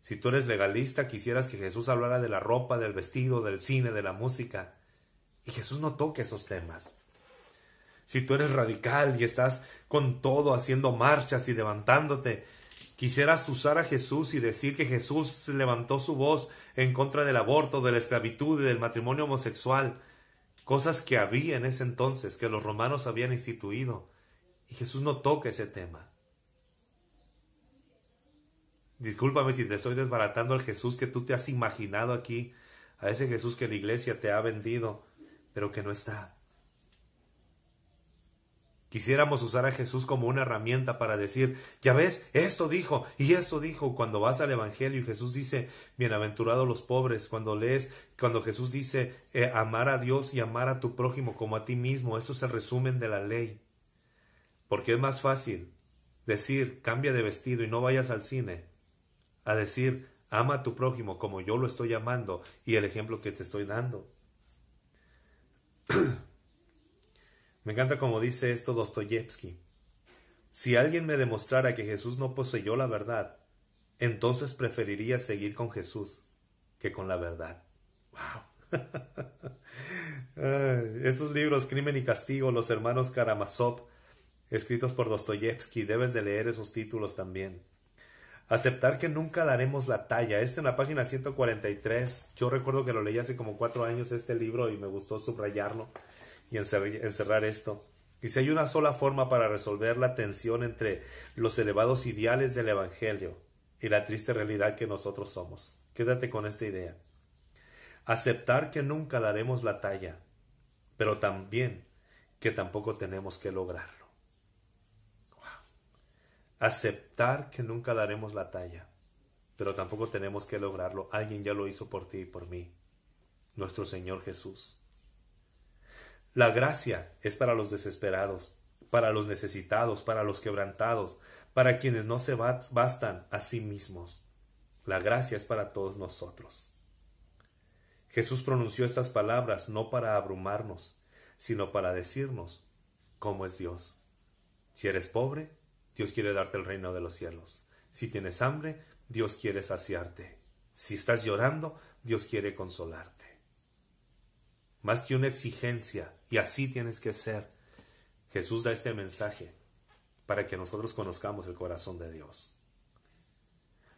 Si tú eres legalista, quisieras que Jesús hablara de la ropa, del vestido, del cine, de la música. Y Jesús no toque esos temas. Si tú eres radical y estás con todo haciendo marchas y levantándote, Quisieras usar a Jesús y decir que Jesús levantó su voz en contra del aborto, de la esclavitud y del matrimonio homosexual, cosas que había en ese entonces, que los romanos habían instituido. Y Jesús no toca ese tema. Discúlpame si te estoy desbaratando al Jesús que tú te has imaginado aquí, a ese Jesús que la iglesia te ha vendido, pero que no está. Quisiéramos usar a Jesús como una herramienta para decir, ya ves, esto dijo y esto dijo. Cuando vas al Evangelio y Jesús dice, bienaventurados los pobres, cuando lees, cuando Jesús dice, eh, amar a Dios y amar a tu prójimo como a ti mismo, eso es el resumen de la ley. Porque es más fácil decir, cambia de vestido y no vayas al cine, a decir, ama a tu prójimo como yo lo estoy amando y el ejemplo que te estoy dando. *clears throat* Me encanta como dice esto Dostoyevsky. Si alguien me demostrara que Jesús no poseyó la verdad, entonces preferiría seguir con Jesús que con la verdad. ¡Wow! *laughs* Estos libros, Crimen y Castigo, Los Hermanos Karamazov, escritos por Dostoyevsky, debes de leer esos títulos también. Aceptar que nunca daremos la talla. Este en la página 143. Yo recuerdo que lo leí hace como cuatro años este libro y me gustó subrayarlo y encerrar esto. Y si hay una sola forma para resolver la tensión entre los elevados ideales del Evangelio y la triste realidad que nosotros somos. Quédate con esta idea. Aceptar que nunca daremos la talla, pero también que tampoco tenemos que lograrlo. Aceptar que nunca daremos la talla, pero tampoco tenemos que lograrlo. Alguien ya lo hizo por ti y por mí. Nuestro Señor Jesús. La gracia es para los desesperados, para los necesitados, para los quebrantados, para quienes no se bastan a sí mismos. La gracia es para todos nosotros. Jesús pronunció estas palabras no para abrumarnos, sino para decirnos cómo es Dios. Si eres pobre, Dios quiere darte el reino de los cielos. Si tienes hambre, Dios quiere saciarte. Si estás llorando, Dios quiere consolarte. Más que una exigencia, y así tienes que ser. Jesús da este mensaje para que nosotros conozcamos el corazón de Dios.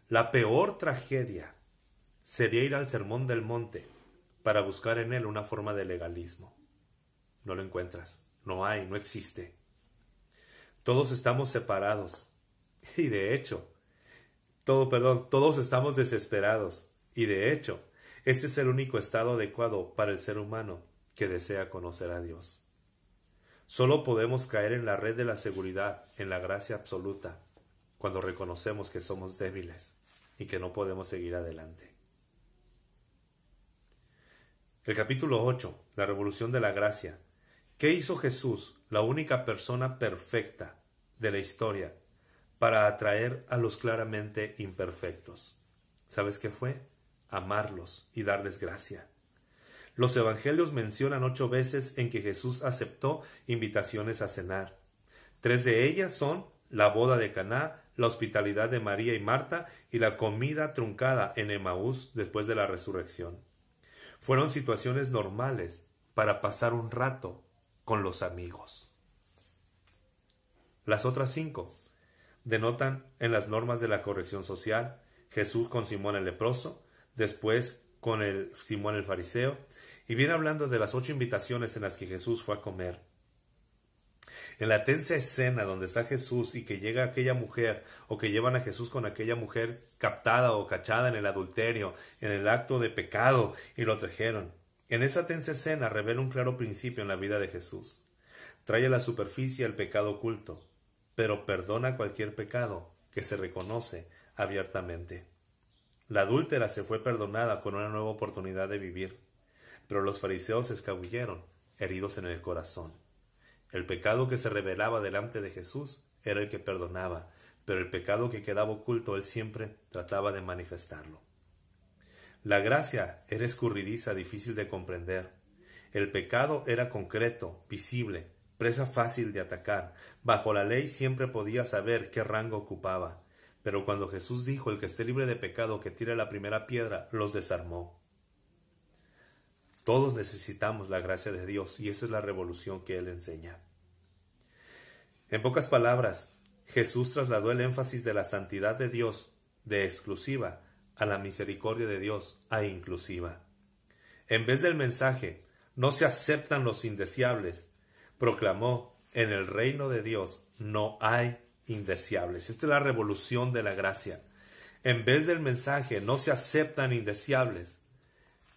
La peor tragedia sería ir al sermón del monte para buscar en él una forma de legalismo. No lo encuentras, no hay, no existe. Todos estamos separados *laughs* y de hecho, todo, perdón, todos estamos desesperados y de hecho, este es el único estado adecuado para el ser humano que desea conocer a Dios. Solo podemos caer en la red de la seguridad, en la gracia absoluta, cuando reconocemos que somos débiles y que no podemos seguir adelante. El capítulo 8, la revolución de la gracia. ¿Qué hizo Jesús, la única persona perfecta de la historia, para atraer a los claramente imperfectos? ¿Sabes qué fue? Amarlos y darles gracia. Los evangelios mencionan ocho veces en que Jesús aceptó invitaciones a cenar. Tres de ellas son la boda de Caná, la hospitalidad de María y Marta y la comida truncada en Emaús después de la resurrección. Fueron situaciones normales para pasar un rato con los amigos. Las otras cinco denotan en las normas de la corrección social Jesús con Simón el leproso, después con el Simón el fariseo y viene hablando de las ocho invitaciones en las que Jesús fue a comer. En la tensa escena donde está Jesús y que llega aquella mujer o que llevan a Jesús con aquella mujer captada o cachada en el adulterio, en el acto de pecado y lo trajeron. En esa tensa escena revela un claro principio en la vida de Jesús. Trae a la superficie el pecado oculto, pero perdona cualquier pecado que se reconoce abiertamente. La adúltera se fue perdonada con una nueva oportunidad de vivir. Pero los fariseos escabulleron, heridos en el corazón. El pecado que se revelaba delante de Jesús era el que perdonaba, pero el pecado que quedaba oculto él siempre trataba de manifestarlo. La gracia era escurridiza, difícil de comprender. El pecado era concreto, visible, presa fácil de atacar. Bajo la ley siempre podía saber qué rango ocupaba. Pero cuando Jesús dijo el que esté libre de pecado que tire la primera piedra, los desarmó. Todos necesitamos la gracia de Dios y esa es la revolución que Él enseña. En pocas palabras, Jesús trasladó el énfasis de la santidad de Dios de exclusiva a la misericordia de Dios a e inclusiva. En vez del mensaje, no se aceptan los indeseables, proclamó, en el reino de Dios no hay indeseables. Esta es la revolución de la gracia. En vez del mensaje, no se aceptan indeseables,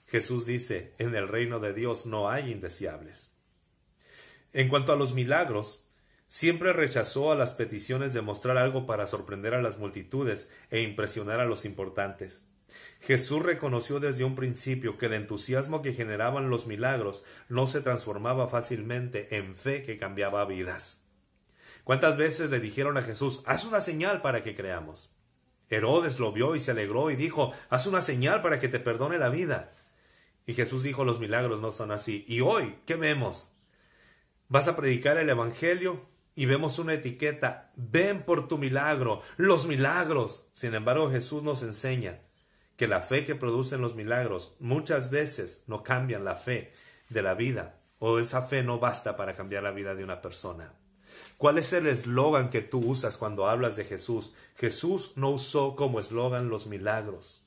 Jesús dice, en el reino de Dios no hay indeseables. En cuanto a los milagros, siempre rechazó a las peticiones de mostrar algo para sorprender a las multitudes e impresionar a los importantes. Jesús reconoció desde un principio que el entusiasmo que generaban los milagros no se transformaba fácilmente en fe que cambiaba vidas. ¿Cuántas veces le dijeron a Jesús, haz una señal para que creamos? Herodes lo vio y se alegró y dijo, haz una señal para que te perdone la vida. Y Jesús dijo, los milagros no son así. Y hoy, ¿qué vemos? Vas a predicar el Evangelio y vemos una etiqueta, ven por tu milagro, los milagros. Sin embargo, Jesús nos enseña que la fe que producen los milagros muchas veces no cambian la fe de la vida o esa fe no basta para cambiar la vida de una persona. ¿Cuál es el eslogan que tú usas cuando hablas de Jesús? Jesús no usó como eslogan los milagros.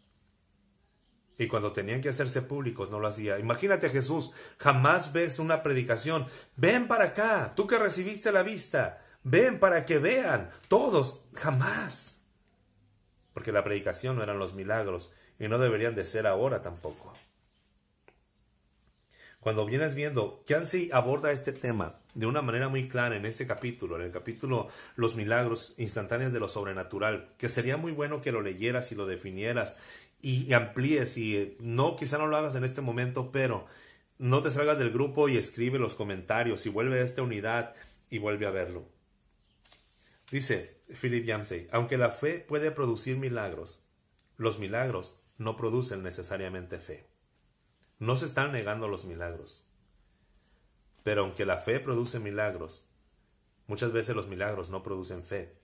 Y cuando tenían que hacerse públicos, no lo hacía. Imagínate Jesús, jamás ves una predicación. Ven para acá, tú que recibiste la vista, ven para que vean, todos, jamás. Porque la predicación no eran los milagros y no deberían de ser ahora tampoco. Cuando vienes viendo, Kiansi aborda este tema de una manera muy clara en este capítulo, en el capítulo Los milagros instantáneos de lo sobrenatural, que sería muy bueno que lo leyeras y lo definieras y, amplíes y eh, no, quizá no lo hagas en este momento, pero no te salgas del grupo y escribe los comentarios y vuelve a esta unidad y vuelve a verlo. Dice Philip Yamsey, aunque la fe puede producir milagros, los milagros no producen necesariamente fe. No se están negando los milagros. Pero aunque la fe produce milagros, muchas veces los milagros no producen fe,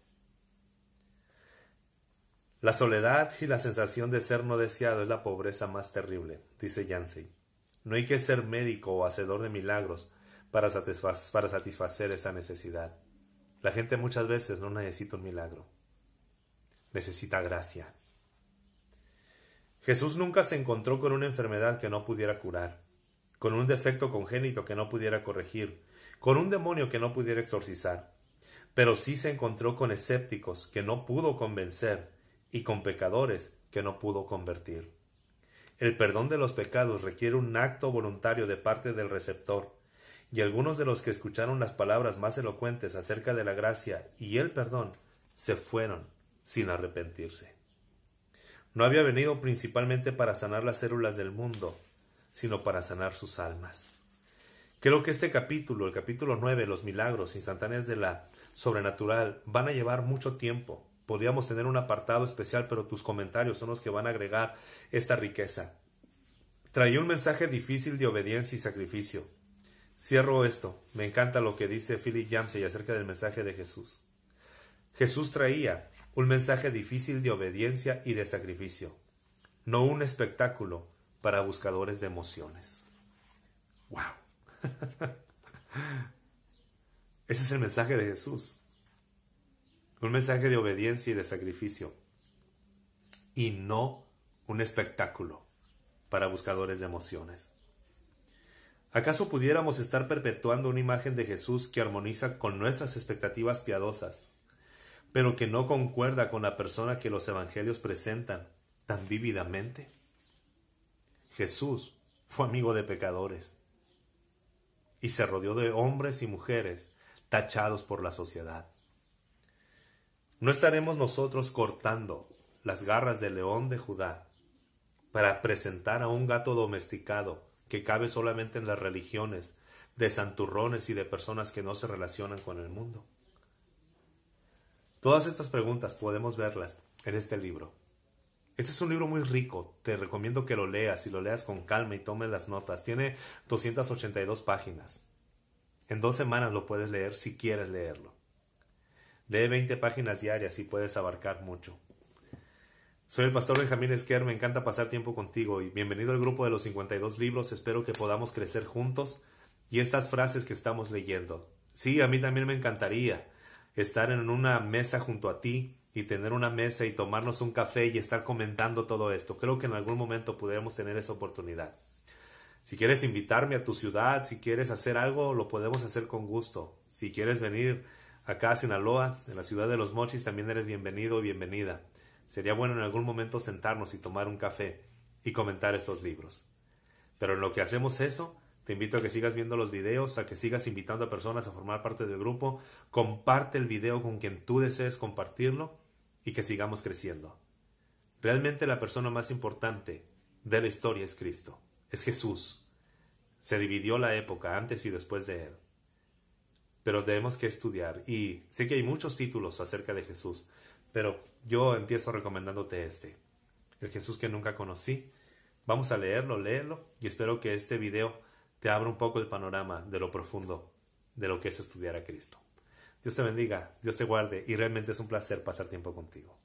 la soledad y la sensación de ser no deseado es la pobreza más terrible, dice Yancey. No hay que ser médico o hacedor de milagros para, para satisfacer esa necesidad. La gente muchas veces no necesita un milagro, necesita gracia. Jesús nunca se encontró con una enfermedad que no pudiera curar, con un defecto congénito que no pudiera corregir, con un demonio que no pudiera exorcizar, pero sí se encontró con escépticos que no pudo convencer y con pecadores que no pudo convertir. El perdón de los pecados requiere un acto voluntario de parte del receptor, y algunos de los que escucharon las palabras más elocuentes acerca de la gracia y el perdón se fueron sin arrepentirse. No había venido principalmente para sanar las células del mundo, sino para sanar sus almas. Creo que este capítulo, el capítulo 9, los milagros instantáneos de la sobrenatural, van a llevar mucho tiempo, podríamos tener un apartado especial, pero tus comentarios son los que van a agregar esta riqueza. Traía un mensaje difícil de obediencia y sacrificio. Cierro esto. Me encanta lo que dice Philip Yancey acerca del mensaje de Jesús. Jesús traía un mensaje difícil de obediencia y de sacrificio, no un espectáculo para buscadores de emociones. ¡Wow! *laughs* Ese es el mensaje de Jesús un mensaje de obediencia y de sacrificio, y no un espectáculo para buscadores de emociones. ¿Acaso pudiéramos estar perpetuando una imagen de Jesús que armoniza con nuestras expectativas piadosas, pero que no concuerda con la persona que los evangelios presentan tan vívidamente? Jesús fue amigo de pecadores y se rodeó de hombres y mujeres tachados por la sociedad. ¿No estaremos nosotros cortando las garras del león de Judá para presentar a un gato domesticado que cabe solamente en las religiones de santurrones y de personas que no se relacionan con el mundo? Todas estas preguntas podemos verlas en este libro. Este es un libro muy rico, te recomiendo que lo leas y lo leas con calma y tomes las notas. Tiene 282 páginas. En dos semanas lo puedes leer si quieres leerlo. Lee 20 páginas diarias y puedes abarcar mucho. Soy el pastor Benjamín Esquer, me encanta pasar tiempo contigo y bienvenido al grupo de los 52 libros, espero que podamos crecer juntos y estas frases que estamos leyendo. Sí, a mí también me encantaría estar en una mesa junto a ti y tener una mesa y tomarnos un café y estar comentando todo esto. Creo que en algún momento pudiéramos tener esa oportunidad. Si quieres invitarme a tu ciudad, si quieres hacer algo, lo podemos hacer con gusto. Si quieres venir acá a Sinaloa, en la ciudad de los Mochis, también eres bienvenido y bienvenida. Sería bueno en algún momento sentarnos y tomar un café y comentar estos libros. Pero en lo que hacemos eso, te invito a que sigas viendo los videos, a que sigas invitando a personas a formar parte del grupo, comparte el video con quien tú desees compartirlo y que sigamos creciendo. Realmente la persona más importante de la historia es Cristo, es Jesús. Se dividió la época antes y después de él pero tenemos que estudiar. Y sé que hay muchos títulos acerca de Jesús, pero yo empiezo recomendándote este, el Jesús que nunca conocí. Vamos a leerlo, léelo, y espero que este video te abra un poco el panorama de lo profundo de lo que es estudiar a Cristo. Dios te bendiga, Dios te guarde, y realmente es un placer pasar tiempo contigo.